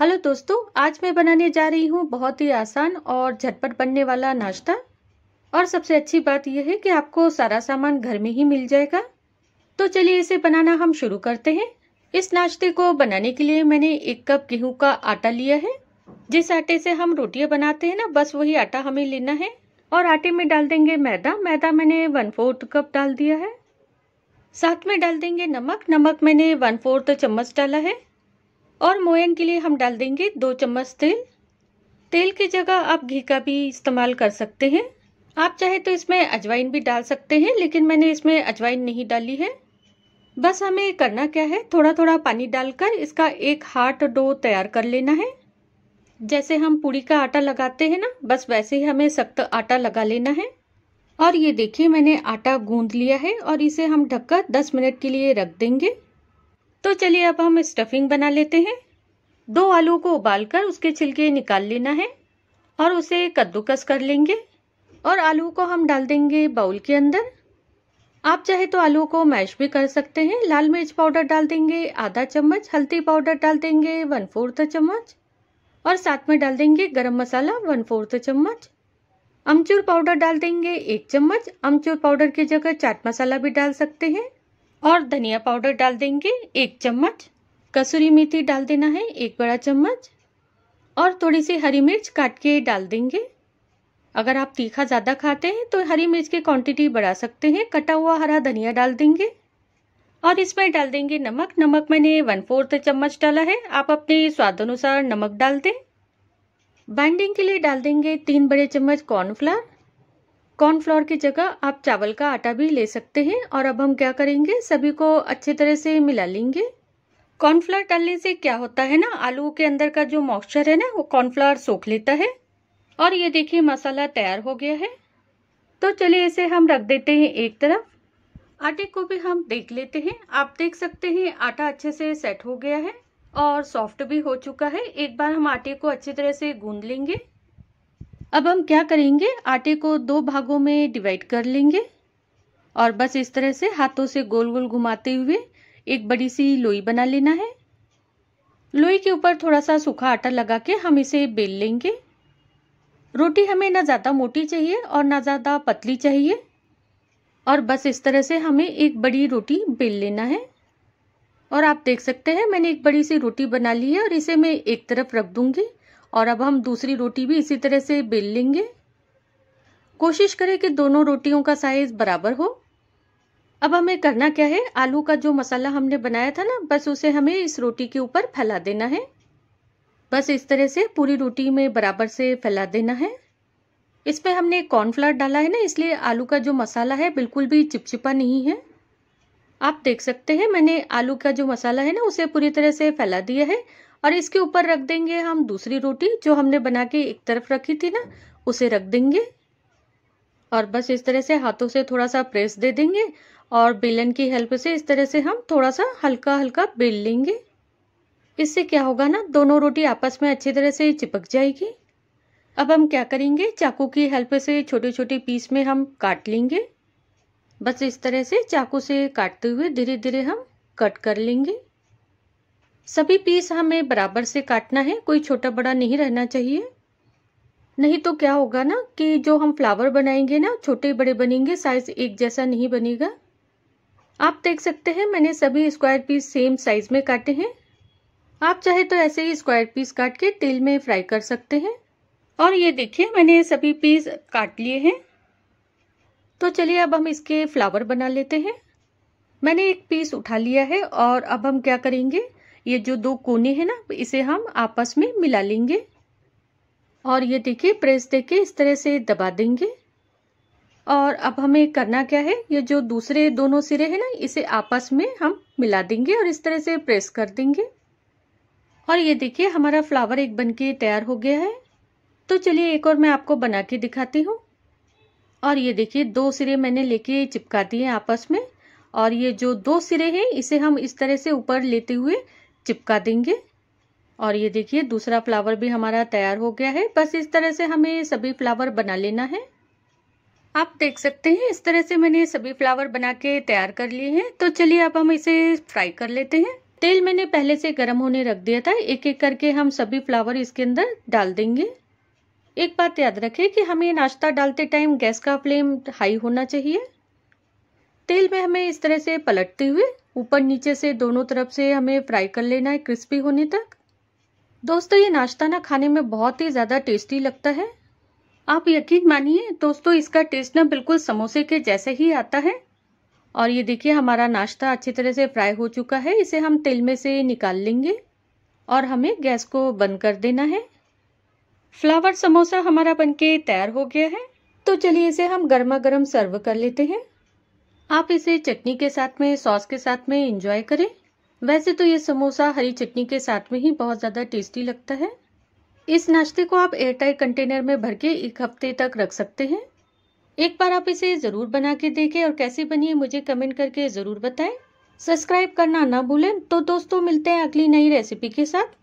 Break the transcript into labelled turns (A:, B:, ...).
A: hello दोस्तों आज मैं बनाने जा रही हूँ बहुत ही आसान और झटपट बनने वाला नाश्ता और सबसे अच्छी बात यह है कि आपको सारा सामान घर में ही मिल जाएगा तो चलिए इसे बनाना हम शुरू करते हैं इस नाश्ते को बनाने के लिए मैंने एक कप गेहूं का आटा लिया है जिस आटे से हम रोटियां बनाते हैं ना बस वही आटा हमें लेना है और आटे में डाल देंगे मैदा मैदा मैंने वन फोर्थ कप डाल दिया है साथ में डाल देंगे नमक नमक मैंने वन फोर्थ चम्मच डाला है और मोयन के लिए हम डाल देंगे दो चम्मच तेल तेल की जगह आप घी का भी इस्तेमाल कर सकते हैं आप चाहे तो इसमें अजवाइन भी डाल सकते हैं लेकिन मैंने इसमें अजवाइन नहीं डाली है बस हमें करना क्या है थोड़ा थोड़ा पानी डालकर इसका एक हार्ट डो तैयार कर लेना है जैसे हम पूड़ी का आटा लगाते हैं ना बस वैसे ही हमें सख्त आटा लगा लेना है और ये देखिए मैंने आटा गूंद लिया है और इसे हम ढककर 10 मिनट के लिए रख देंगे तो चलिए अब हम स्टफिंग बना लेते हैं दो आलू को उबालकर उसके छिलके निकाल लेना है और उसे कद्दूकस कर लेंगे और आलू को हम डाल देंगे बाउल के अंदर आप चाहे तो आलू को मैश भी कर सकते हैं लाल मिर्च पाउडर डाल देंगे आधा चम्मच हल्दी पाउडर डाल देंगे वन फोर्थ चम्मच और साथ में डाल देंगे गरम मसाला वन फोर्थ चम्मच अमचूर पाउडर डाल देंगे एक चम्मच अमचूर पाउडर की जगह चाट मसाला भी डाल सकते हैं और धनिया पाउडर डाल देंगे एक चम्मच कसूरी मेथी डाल देना है एक बड़ा चम्मच और थोड़ी सी हरी मिर्च काट के डाल देंगे अगर आप तीखा ज़्यादा खाते हैं तो हरी मिर्च की क्वांटिटी बढ़ा सकते हैं कटा हुआ हरा धनिया डाल देंगे और इसमें डाल देंगे नमक नमक मैंने वन फोर्थ चम्मच डाला है आप अपने स्वाद अनुसार नमक डाल दें बाइंडिंग के लिए डाल देंगे तीन बड़े चम्मच कॉर्नफ्लावर कॉर्नफ्लोर की जगह आप चावल का आटा भी ले सकते हैं और अब हम क्या करेंगे सभी को अच्छी तरह से मिला लेंगे कॉर्नफ्लावर डालने से क्या होता है ना आलू के अंदर का जो मॉइस्चर है ना वो कॉर्नफ्लावर सोख लेता है और ये देखिए मसाला तैयार हो गया है तो चलिए इसे हम रख देते हैं एक तरफ आटे को भी हम देख लेते हैं आप देख सकते हैं आटा अच्छे से सेट हो गया है और सॉफ्ट भी हो चुका है एक बार हम आटे को अच्छी तरह से गूंद लेंगे अब हम क्या करेंगे आटे को दो भागों में डिवाइड कर लेंगे और बस इस तरह से हाथों से गोल गोल घुमाते हुए एक बड़ी सी लोई बना लेना है लोई के ऊपर थोड़ा सा सूखा आटा लगा के हम इसे बेल लेंगे रोटी हमें ना ज़्यादा मोटी चाहिए और ना ज़्यादा पतली चाहिए और बस इस तरह से हमें एक बड़ी रोटी बेल लेना है और आप देख सकते हैं मैंने एक बड़ी सी रोटी बना ली है और इसे मैं एक तरफ रख दूंगी और अब हम दूसरी रोटी भी इसी तरह से बेल लेंगे कोशिश करें कि दोनों रोटियों का साइज बराबर हो अब हमें करना क्या है आलू का जो मसाला हमने बनाया था ना बस उसे हमें इस रोटी के ऊपर फैला देना है बस इस तरह से पूरी रोटी में बराबर से फैला देना है इस पर हमने कॉर्नफ्लावर डाला है ना इसलिए आलू का जो मसाला है बिल्कुल भी चिपचिपा नहीं है आप देख सकते हैं मैंने आलू का जो मसाला है ना उसे पूरी तरह से फैला दिया है और इसके ऊपर रख देंगे हम दूसरी रोटी जो हमने बना के एक तरफ रखी थी ना उसे रख देंगे और बस इस तरह से हाथों से थोड़ा सा प्रेस दे देंगे और बेलन की हेल्प से इस तरह से हम थोड़ा सा हल्का हल्का बेल लेंगे इससे क्या होगा ना दोनों रोटी आपस में अच्छी तरह से चिपक जाएगी अब हम क्या करेंगे चाकू की हेल्प से छोटे छोटे पीस में हम काट लेंगे बस इस तरह से चाकू से काटते हुए धीरे धीरे हम कट कर लेंगे सभी पीस हमें बराबर से काटना है कोई छोटा बड़ा नहीं रहना चाहिए नहीं तो क्या होगा ना कि जो हम फ्लावर बनाएंगे ना छोटे बड़े बनेंगे साइज एक जैसा नहीं बनेगा आप देख सकते हैं मैंने सभी स्क्वायर पीस सेम साइज में काटे हैं आप चाहे तो ऐसे ही स्क्वायर पीस काट के तेल में फ्राई कर सकते हैं और ये देखिए मैंने सभी पीस काट लिए हैं तो चलिए अब हम इसके फ्लावर बना लेते हैं मैंने एक पीस उठा लिया है और अब हम क्या करेंगे ये जो दो कोने हैं ना इसे हम आपस में मिला लेंगे और ये देखिए प्रेस देके इस तरह से दबा देंगे और अब हमें करना क्या है ये जो दूसरे दोनों सिरे हैं ना इसे आपस में हम मिला देंगे और इस तरह से प्रेस कर देंगे और ये देखिए हमारा फ्लावर एक के तैयार हो गया है तो चलिए एक और मैं आपको बना के दिखाती हूँ और ये देखिए दो सिरे मैंने लेके चिपका दिए आपस में और ये जो दो सिरे हैं इसे हम इस तरह से ऊपर लेते हुए चिपका देंगे और ये देखिए दूसरा फ्लावर भी हमारा तैयार हो गया है बस इस तरह से हमें सभी फ्लावर बना लेना है आप देख सकते हैं इस तरह से मैंने सभी फ्लावर बना के तैयार कर लिए हैं तो चलिए अब हम इसे फ्राई कर लेते हैं तेल मैंने पहले से गर्म होने रख दिया था एक एक करके हम सभी फ्लावर इसके अंदर डाल देंगे एक बात याद रखें कि हमें नाश्ता डालते टाइम गैस का फ्लेम हाई होना चाहिए तेल में हमें इस तरह से पलटते हुए ऊपर नीचे से दोनों तरफ से हमें फ्राई कर लेना है क्रिस्पी होने तक दोस्तों ये नाश्ता ना खाने में बहुत ही ज़्यादा टेस्टी लगता है आप यकीन मानिए दोस्तों इसका टेस्ट ना बिल्कुल समोसे के जैसे ही आता है और ये देखिए हमारा नाश्ता अच्छी तरह से फ्राई हो चुका है इसे हम तेल में से निकाल लेंगे और हमें गैस को बंद कर देना है फ्लावर समोसा हमारा बनके तैयार हो गया है तो चलिए इसे हम गर्मा गर्म सर्व कर लेते हैं आप इसे चटनी के साथ में सॉस के साथ में इंजॉय करें वैसे तो ये समोसा हरी चटनी के साथ में ही बहुत ज़्यादा टेस्टी लगता है इस नाश्ते को आप एयरटाइट कंटेनर में भर के एक हफ्ते तक रख सकते हैं एक बार आप इसे ज़रूर बना के देखें और कैसी बनी है मुझे कमेंट करके ज़रूर बताएं सब्सक्राइब करना ना भूलें तो दोस्तों मिलते हैं अगली नई रेसिपी के साथ